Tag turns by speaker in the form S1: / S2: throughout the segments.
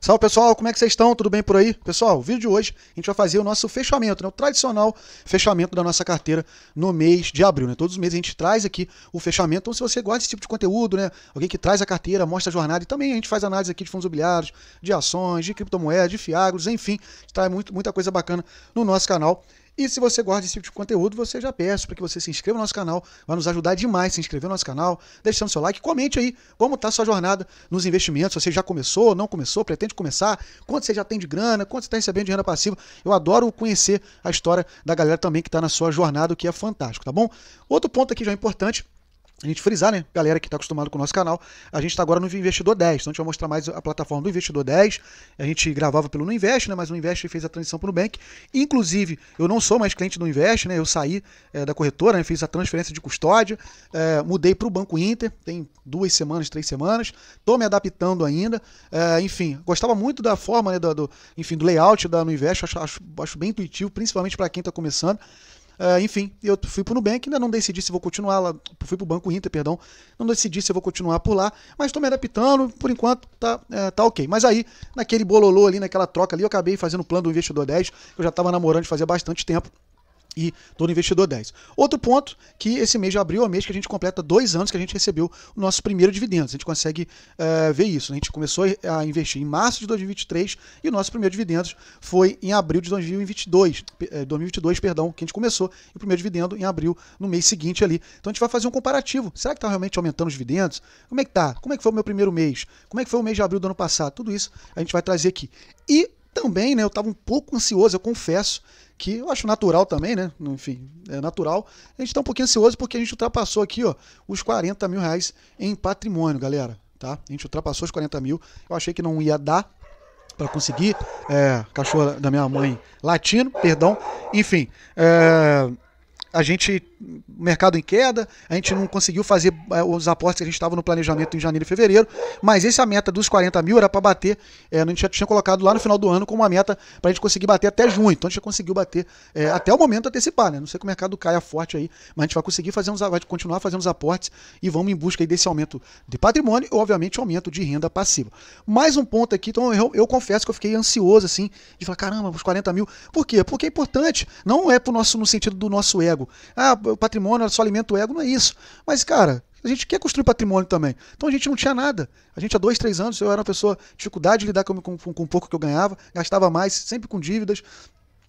S1: Salve pessoal, como é que vocês estão? Tudo bem por aí? Pessoal, o vídeo de hoje a gente vai fazer o nosso fechamento, né? o tradicional fechamento da nossa carteira no mês de abril. Né? Todos os meses a gente traz aqui o fechamento. Então, se você gosta desse tipo de conteúdo, né? alguém que traz a carteira, mostra a jornada e também a gente faz análise aqui de fundos imobiliários, de ações, de criptomoedas, de fiagros, enfim, traz muito, muita coisa bacana no nosso canal. E se você gosta desse tipo de conteúdo, você já peço para que você se inscreva no nosso canal. Vai nos ajudar demais se inscrever no nosso canal, deixando seu like, comente aí como está sua jornada nos investimentos. Se você já começou, não começou, pretende começar, quanto você já tem de grana, quanto você está recebendo de renda passiva. Eu adoro conhecer a história da galera também que está na sua jornada, o que é fantástico, tá bom? Outro ponto aqui já importante a gente frisar, né? Galera que está acostumado com o nosso canal, a gente está agora no Investidor 10. Então a gente vai mostrar mais a plataforma do Investidor 10. A gente gravava pelo Nuinvest, né? Mas o Nuinvest fez a transição para o Nubank. Inclusive, eu não sou mais cliente do Nuinvest, né? Eu saí é, da corretora, né? fiz a transferência de custódia, é, mudei para o Banco Inter, tem duas semanas, três semanas. Estou me adaptando ainda. É, enfim, gostava muito da forma, né? Do, do enfim, do layout da Nuinvest. Acho, acho, acho bem intuitivo, principalmente para quem está começando. Uh, enfim, eu fui pro Nubank, ainda não decidi se vou continuar lá, fui pro Banco Inter, perdão, não decidi se eu vou continuar por lá, mas estou me adaptando, por enquanto tá, é, tá ok. Mas aí, naquele bololô ali, naquela troca ali, eu acabei fazendo o plano do Investidor 10, que eu já tava namorando de fazer bastante tempo, e Todo Investidor 10. Outro ponto que esse mês de abril é o mês que a gente completa dois anos que a gente recebeu o nosso primeiro dividendo. A gente consegue eh, ver isso. Né? A gente começou a investir em março de 2023 e o nosso primeiro dividendo foi em abril de 2022, 2022 eh, perdão, que a gente começou e o primeiro dividendo em abril no mês seguinte ali. Então a gente vai fazer um comparativo. Será que está realmente aumentando os dividendos? Como é que tá? Como é que foi o meu primeiro mês? Como é que foi o mês de abril do ano passado? Tudo isso a gente vai trazer aqui. E também, né, eu estava um pouco ansioso, eu confesso, que eu acho natural também, né? Enfim, é natural. A gente está um pouquinho ansioso porque a gente ultrapassou aqui, ó, os 40 mil reais em patrimônio, galera. Tá? A gente ultrapassou os 40 mil. Eu achei que não ia dar para conseguir. É, cachorro da minha mãe latino, perdão. Enfim, é, a gente mercado em queda, a gente não conseguiu fazer eh, os aportes que a gente estava no planejamento em janeiro e fevereiro, mas essa é meta dos 40 mil era para bater, é, a gente já tinha colocado lá no final do ano como uma meta para a gente conseguir bater até junho, então a gente já conseguiu bater é, até o momento antecipar, né? não sei que o mercado caia forte aí, mas a gente vai conseguir fazer uns, vai continuar fazendo os aportes e vamos em busca desse aumento de patrimônio e obviamente aumento de renda passiva. Mais um ponto aqui, então eu, eu confesso que eu fiquei ansioso assim, de falar, caramba, os 40 mil, por quê? Porque é importante, não é pro nosso, no sentido do nosso ego, ah, o patrimônio era só alimenta o ego, não é isso. Mas, cara, a gente quer construir patrimônio também. Então a gente não tinha nada. A gente há dois, três anos, eu era uma pessoa, dificuldade de lidar com, com, com, com o pouco que eu ganhava, gastava mais, sempre com dívidas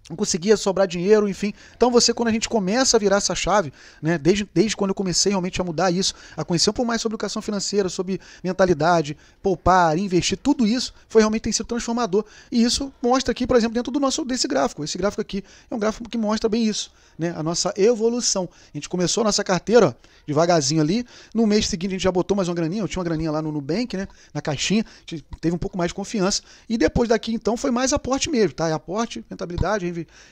S1: não conseguia sobrar dinheiro, enfim. Então você, quando a gente começa a virar essa chave, né, desde, desde quando eu comecei realmente a mudar isso, a conhecer um pouco mais sobre educação financeira, sobre mentalidade, poupar, investir, tudo isso foi realmente tem sido transformador. E isso mostra aqui, por exemplo, dentro do nosso desse gráfico. Esse gráfico aqui é um gráfico que mostra bem isso, né, a nossa evolução. A gente começou a nossa carteira ó, devagarzinho ali, no mês seguinte a gente já botou mais uma graninha, eu tinha uma graninha lá no Nubank, né, na caixinha, a gente teve um pouco mais de confiança, e depois daqui então foi mais aporte mesmo, tá? É aporte, rentabilidade,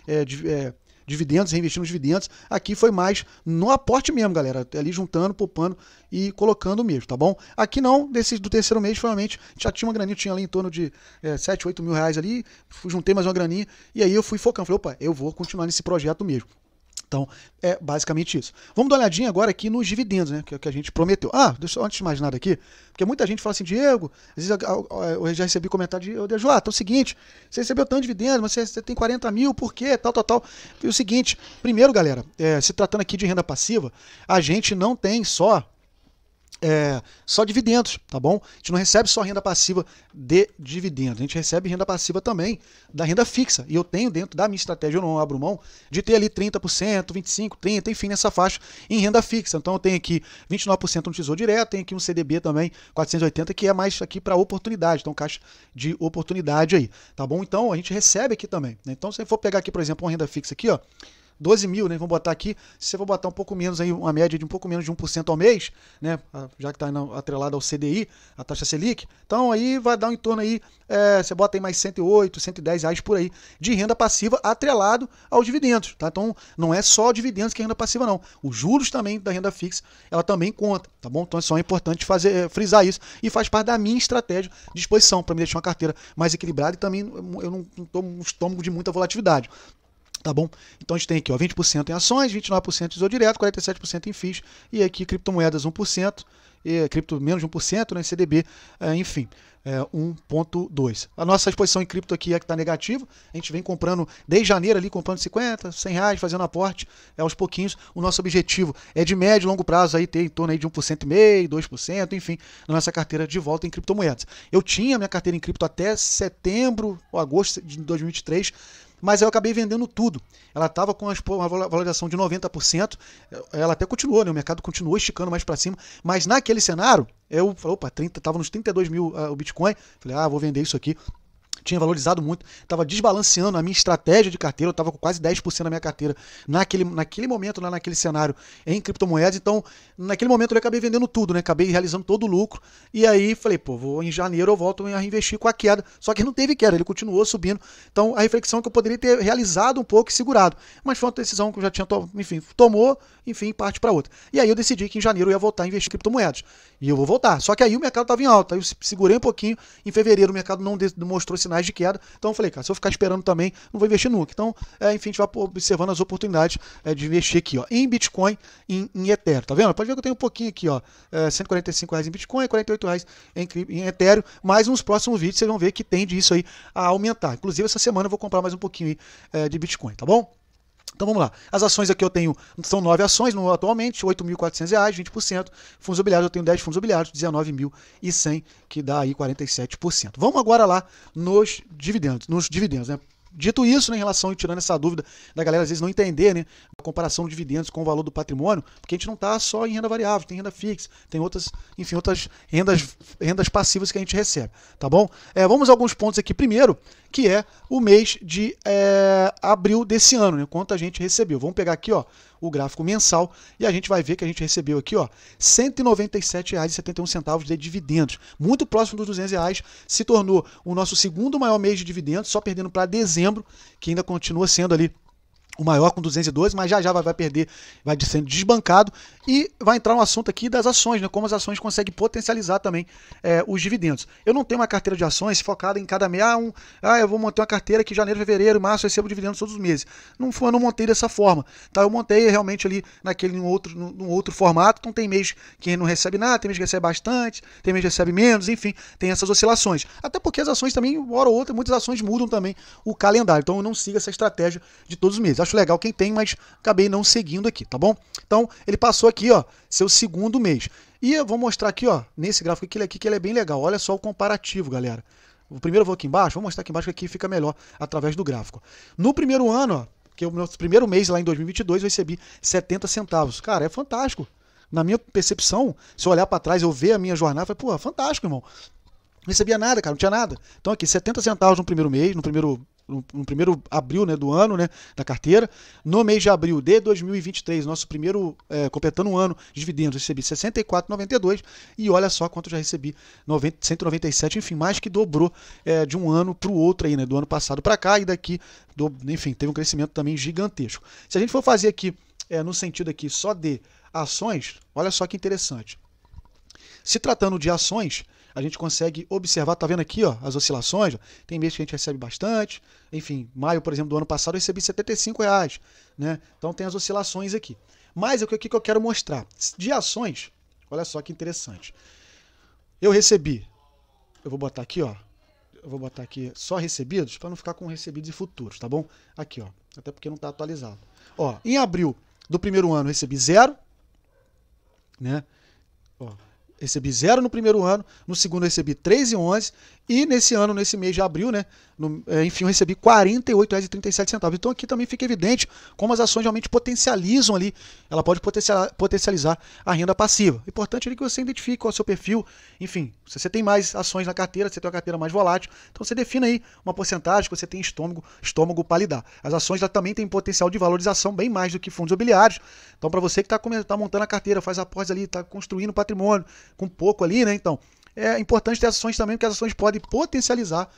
S1: é, é, dividendos, reinvestindo dividendos. Aqui foi mais no aporte mesmo, galera. Ali juntando, poupando e colocando mesmo, tá bom? Aqui não, desse do terceiro mês, finalmente, já tinha uma graninha, tinha ali em torno de é, 7, 8 mil reais ali. Juntei mais uma graninha e aí eu fui focando. Falei, opa, eu vou continuar nesse projeto mesmo. Então, é basicamente isso. Vamos dar uma olhadinha agora aqui nos dividendos, né? Que é o que a gente prometeu. Ah, deixa, antes de mais nada aqui, porque muita gente fala assim, Diego, às vezes eu, eu, já recebi comentário de, eu Dejo, ah, então é o seguinte, você recebeu tanto dividendo, mas você, você, tem 40 mil, por quê? Tal, tal, tal. E o seguinte, primeiro, galera, é, se tratando aqui de renda passiva, a gente não tem só é, só dividendos, tá bom? A gente não recebe só renda passiva de dividendos, a gente recebe renda passiva também da renda fixa. E eu tenho dentro da minha estratégia, eu não abro mão, de ter ali 30%, 25%, 30%, enfim, nessa faixa em renda fixa. Então eu tenho aqui 29% no Tesouro Direto, tenho aqui um CDB também, 480, que é mais aqui para oportunidade, então caixa de oportunidade aí, tá bom? Então a gente recebe aqui também. Né? Então se eu for pegar aqui, por exemplo, uma renda fixa aqui, ó, 12 mil, né? Vamos botar aqui, se você for botar um pouco menos aí, uma média de um pouco menos de 1% ao mês, né? Ah, já que está atrelado ao CDI, a taxa Selic, então aí vai dar um torno aí, é, você bota aí mais 108, 110 reais por aí de renda passiva atrelado aos dividendos, tá? Então não é só dividendos que é renda passiva, não. Os juros também da renda fixa, ela também conta, tá bom? Então é só importante fazer, é, frisar isso e faz parte da minha estratégia de exposição para me deixar uma carteira mais equilibrada e também eu não, estou um estômago de muita volatilidade tá bom? Então a gente tem aqui, ó, 20% em ações, 29% em tesouro direto, 47% em FIIs e aqui criptomoedas 1%, e cripto menos de 1%, né, CDB, é, enfim é, 1.2. A nossa exposição em cripto aqui é que está negativa. A gente vem comprando desde janeiro ali, comprando 50, 100 reais, fazendo aporte é, aos pouquinhos. O nosso objetivo é de médio e longo prazo aí ter em torno aí de 1,5%, 2%, enfim, na nossa carteira de volta em criptomoedas. Eu tinha minha carteira em cripto até setembro ou agosto de 2023 mas eu acabei vendendo tudo. Ela estava com uma valorização de 90%, ela até continuou, né? o mercado continuou esticando mais para cima, mas naquele cenário, eu falei, opa, 30, tava nos 32 mil uh, o Bitcoin. Falei, ah, vou vender isso aqui tinha valorizado muito, estava desbalanceando a minha estratégia de carteira, eu estava com quase 10% da minha carteira naquele, naquele momento, lá naquele cenário em criptomoedas. Então, naquele momento eu acabei vendendo tudo, né? Acabei realizando todo o lucro. E aí falei, pô, vou em janeiro eu volto a reinvestir com a queda. Só que não teve queda, ele continuou subindo. Então, a reflexão é que eu poderia ter realizado um pouco e segurado. Mas foi uma decisão que eu já tinha, tomado, enfim, tomou, enfim, parte para outra. E aí eu decidi que em janeiro eu ia voltar a investir em criptomoedas. E eu vou voltar. Só que aí o mercado estava em alta, aí eu segurei um pouquinho. Em fevereiro o mercado não demonstrou sinais de queda. Então eu falei, cara, se eu ficar esperando também, não vou investir nunca. Então, é, enfim, a gente vai observando as oportunidades é, de investir aqui, ó, em Bitcoin, em, em Ethereum. Tá vendo? Pode ver que eu tenho um pouquinho aqui, ó, é, 145 reais em Bitcoin, 48 reais em, em Ethereum. Mas nos próximos vídeos vocês vão ver que tende isso aí a aumentar. Inclusive, essa semana eu vou comprar mais um pouquinho aí, é, de Bitcoin, tá bom? Então vamos lá. As ações aqui eu tenho, são nove ações no, atualmente, R$ 8.400, 20%. Fundos imobiliários, eu tenho 10 fundos imobiliários, 19.100, que dá aí 47%. Vamos agora lá nos dividendos, nos dividendos, né? Dito isso, né, em relação e tirando essa dúvida da galera às vezes não entender, né, a comparação de dividendos com o valor do patrimônio, porque a gente não está só em renda variável, tem renda fixa, tem outras, enfim, outras rendas, rendas passivas que a gente recebe, tá bom? É, vamos a alguns pontos aqui. Primeiro, que é o mês de é, abril desse ano, né, quanto a gente recebeu. Vamos pegar aqui, ó, o gráfico mensal e a gente vai ver que a gente recebeu aqui, ó, R$ 197,71 de dividendos, muito próximo dos R$ reais, se tornou o nosso segundo maior mês de dividendos, só perdendo para dezembro, que ainda continua sendo ali o maior com 202, mas já já vai, vai perder, vai sendo desbancado. E vai entrar um assunto aqui das ações, né? como as ações conseguem potencializar também é, os dividendos. Eu não tenho uma carteira de ações focada em cada mês. Ah, um, ah, eu vou montar uma carteira que janeiro, fevereiro, março eu recebo dividendos todos os meses. Não foi, não montei dessa forma. Tá? Eu montei realmente ali naquele num outro, num outro formato. Então tem mês que não recebe nada, tem mês que recebe bastante, tem mês que recebe menos, enfim, tem essas oscilações. Até porque as ações também, uma hora ou outra, muitas ações mudam também o calendário. Então eu não sigo essa estratégia de todos os meses acho legal quem tem, mas acabei não seguindo aqui, tá bom? Então, ele passou aqui, ó, seu segundo mês. E eu vou mostrar aqui, ó, nesse gráfico aqui, aqui que ele é bem legal. Olha só o comparativo, galera. O primeiro eu vou aqui embaixo, vou mostrar aqui embaixo que aqui fica melhor através do gráfico. No primeiro ano, ó, que é o meu primeiro mês lá em 2022, eu recebi 70 centavos. Cara, é fantástico. Na minha percepção, se eu olhar para trás, eu ver a minha jornada, eu falei, pô, fantástico, irmão. Não recebia nada, cara, não tinha nada. Então aqui, 70 centavos no primeiro mês, no primeiro no, no, primeiro abril né, do ano né, da carteira. No mês de abril de 2023, nosso primeiro, é, completando um ano de dividendos, recebi 64,92 e olha só quanto já recebi, 90, 197, enfim, mais que dobrou é, de um ano para o outro aí, né, do ano passado para cá e daqui, do, enfim, teve um crescimento também gigantesco. Se a gente for fazer aqui, é, no sentido aqui só de ações, olha só que interessante. Se tratando de ações, a gente consegue observar, tá vendo aqui, ó, as oscilações. Ó. Tem mês que a gente recebe bastante. Enfim, maio, por exemplo, do ano passado eu recebi 75 reais, né? Então tem as oscilações aqui. Mas o que eu quero mostrar. De ações, olha só que interessante. Eu recebi, eu vou botar aqui, ó. Eu vou botar aqui só recebidos para não ficar com recebidos e futuros, tá bom? Aqui, ó. Até porque não está atualizado. Ó, em abril do primeiro ano eu recebi zero, né? Ó, recebi zero no primeiro ano, no segundo recebi 3,11 e nesse ano, nesse mês de abril, né, no, eh, enfim, eu recebi R$ 48,37. Então aqui também fica evidente como as ações realmente potencializam ali, ela pode potencializar a renda passiva. Importante ali é que você identifique qual é o seu perfil, enfim, se você tem mais ações na carteira, se você tem uma carteira mais volátil, então você defina aí uma porcentagem que você tem estômago, estômago para lidar. As ações lá também têm potencial de valorização bem mais do que fundos imobiliários. Então para você que está tá montando a carteira, faz após ali, está construindo patrimônio, com pouco ali, né? Então, é importante ter ações também, porque as ações podem potencializar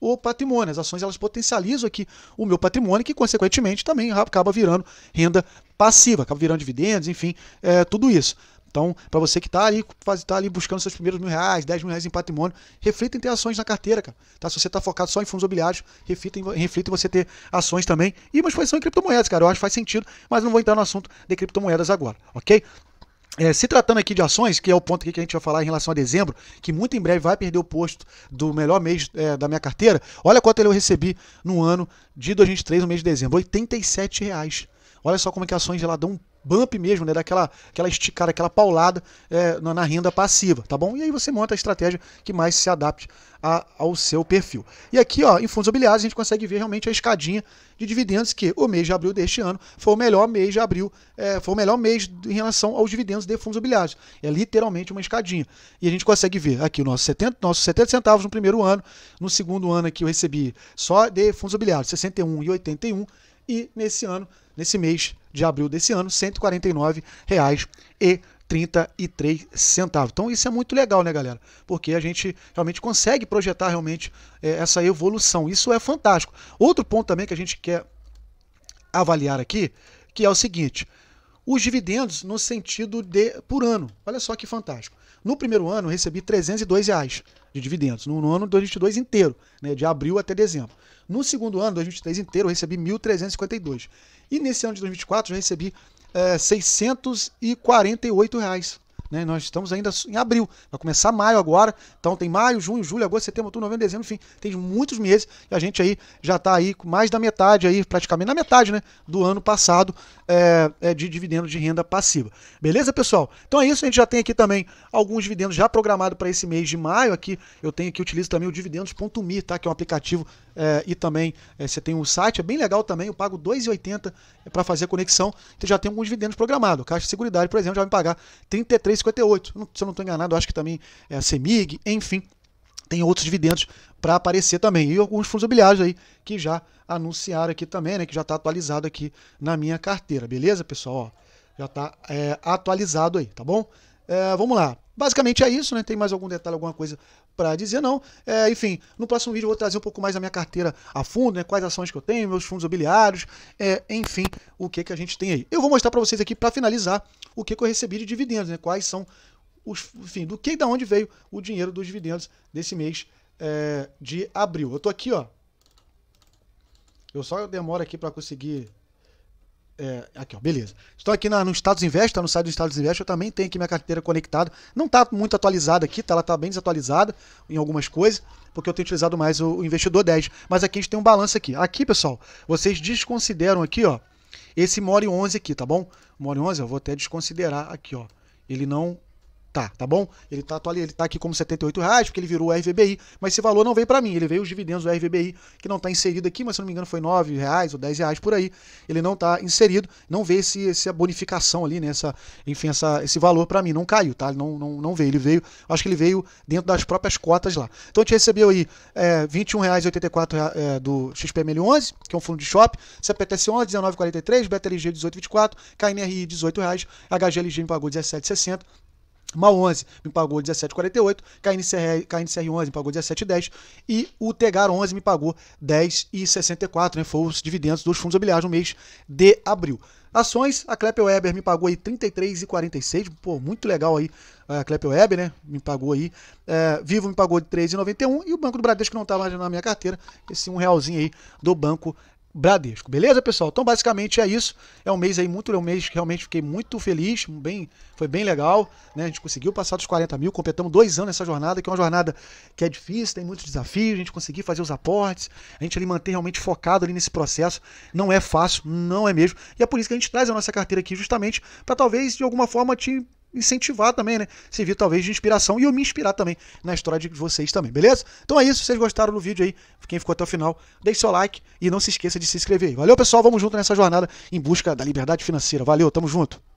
S1: o patrimônio. As ações elas potencializam aqui o meu patrimônio, que consequentemente também acaba virando renda passiva, acaba virando dividendos, enfim, é, tudo isso. Então, para você que está ali, quase tá ali buscando seus primeiros mil reais, dez mil reais em patrimônio, reflita em ter ações na carteira, cara. Tá? Se você está focado só em fundos imobiliários, reflita em, reflita em você ter ações também. E uma exposição em criptomoedas, cara. Eu acho que faz sentido, mas não vou entrar no assunto de criptomoedas agora, ok? É, se tratando aqui de ações, que é o ponto que a gente vai falar em relação a dezembro, que muito em breve vai perder o posto do melhor mês é, da minha carteira, olha quanto eu recebi no ano de 2023, no mês de dezembro, R$ 87,00. Olha só como é que ações ela dão um bump mesmo, né? Daquela aquela esticada, aquela paulada é, na renda passiva, tá bom? E aí você monta a estratégia que mais se adapte a, ao seu perfil. E aqui, ó, em fundos imobiliários, a gente consegue ver realmente a escadinha de dividendos que o mês de abril deste ano foi o melhor mês de abril, é, foi o melhor mês em relação aos dividendos de fundos imobiliários. É literalmente uma escadinha. E a gente consegue ver aqui o nosso 70, nosso 70 centavos no primeiro ano, no segundo ano aqui eu recebi só de fundos imobiliários 61 e 81 e nesse ano, nesse mês de abril desse ano, R$ 149,33 centavos. Então isso é muito legal, né, galera? Porque a gente realmente consegue projetar realmente é, essa evolução. Isso é fantástico. Outro ponto também que a gente quer avaliar aqui, que é o seguinte: os dividendos no sentido de por ano. Olha só que fantástico. No primeiro ano, eu recebi R$ 302. Reais de dividendos, no, ano 2022 inteiro, né, de abril até dezembro. No segundo ano, 2023 inteiro, eu recebi 1.352. E nesse ano de 2024 já recebi é, eh, 648 reais. Né? Nós estamos ainda em abril, vai começar maio agora, então tem maio, junho, julho, agosto, setembro, outubro, novembro, dezembro, enfim, tem muitos meses e a gente aí já está aí com mais da metade aí, praticamente na metade, né, do ano passado é, é, de dividendos de renda passiva. Beleza, pessoal? Então é isso, a gente já tem aqui também alguns dividendos já programados para esse mês de maio. Aqui eu tenho aqui, utilizo também o dividendos.me, tá? Que é um aplicativo é, e também é, você tem o um site, é bem legal também, eu pago R$ 2,80 para fazer a conexão, então já tem alguns dividendos programados. Caixa de Seguridade, por exemplo, já vai me pagar R$ 33,58. Se eu não estou enganado, acho que também é a CEMIG, enfim, tem outros dividendos para aparecer também. E alguns fundos imobiliários aí que já anunciaram aqui também, né? Que já está atualizado aqui na minha carteira, beleza, pessoal? Ó, já está é, atualizado aí, tá bom? É, vamos lá. Basicamente é isso, né? Tem mais algum detalhe, alguma coisa para dizer, não? É, enfim, no próximo vídeo eu vou trazer um pouco mais da minha carteira a fundo, né? Quais ações que eu tenho, meus fundos imobiliários, é, enfim, o que que a gente tem aí. Eu vou mostrar para vocês aqui, para finalizar, o que, que eu recebi de dividendos, né? Quais são os, enfim, do que e da onde veio o dinheiro dos dividendos desse mês é, de abril. Eu tô aqui, ó. Eu só demoro aqui para conseguir. É, aqui, ó, beleza. Estou aqui na, no Status Invest, tá no site do Status Invest. Eu também tenho aqui minha carteira conectada. Não tá muito atualizada aqui, tá? Ela tá bem desatualizada em algumas coisas, porque eu tenho utilizado mais o, o investidor 10. Mas aqui a gente tem um balanço aqui. Aqui, pessoal, vocês desconsideram aqui, ó, esse More 11 aqui, tá bom? More 11, eu vou até desconsiderar aqui, ó. Ele não tá, tá bom? Ele tá, ele tá aqui como 78 reais, porque ele virou o RVBI, mas esse valor não veio para mim, ele veio os dividendos do RVBI, que não tá inserido aqui, mas se não me engano foi 9 reais ou 10 reais por aí, ele não tá inserido, não vê esse, essa bonificação ali, né, essa, enfim, essa, esse valor para mim, não caiu, tá? Ele não, não, não veio, ele veio, acho que ele veio dentro das próprias cotas lá. Então a gente recebeu aí é, 21,84 é, do XPML11, que é um fundo de shopping, CPTC11, 19,43, BTLG 18,24, KNRI 18 reais, HGLG me pagou 17,60, Mal 11 me pagou 17,48, KNCR, KNCR 11 me pagou 17,10 e o Tegar 11 me pagou 10,64, né? Foi os dividendos dos fundos imobiliários no mês de abril. Ações, a Klepp Weber me pagou aí 33,46, pô, muito legal aí a Klepp Weber, né? Me pagou aí. É, Vivo me pagou de 3,91 e o Banco do Bradesco não tá mais na minha carteira, esse um realzinho aí do Banco Bradesco. Beleza, pessoal? Então, basicamente é isso. É um mês aí muito, é um mês que realmente fiquei muito feliz, bem, foi bem legal, né? A gente conseguiu passar dos 40 mil, completamos dois anos essa jornada, que é uma jornada que é difícil, tem muitos desafios, a gente conseguir fazer os aportes, a gente ali manter realmente focado ali nesse processo, não é fácil, não é mesmo, e é por isso que a gente traz a nossa carteira aqui justamente para talvez, de alguma forma, te incentivar também, né? Servir talvez de inspiração e eu me inspirar também na história de vocês também, beleza? Então é isso, se vocês gostaram do vídeo aí, quem ficou até o final, deixe seu like e não se esqueça de se inscrever aí. Valeu, pessoal, vamos junto nessa jornada em busca da liberdade financeira. Valeu, tamo junto.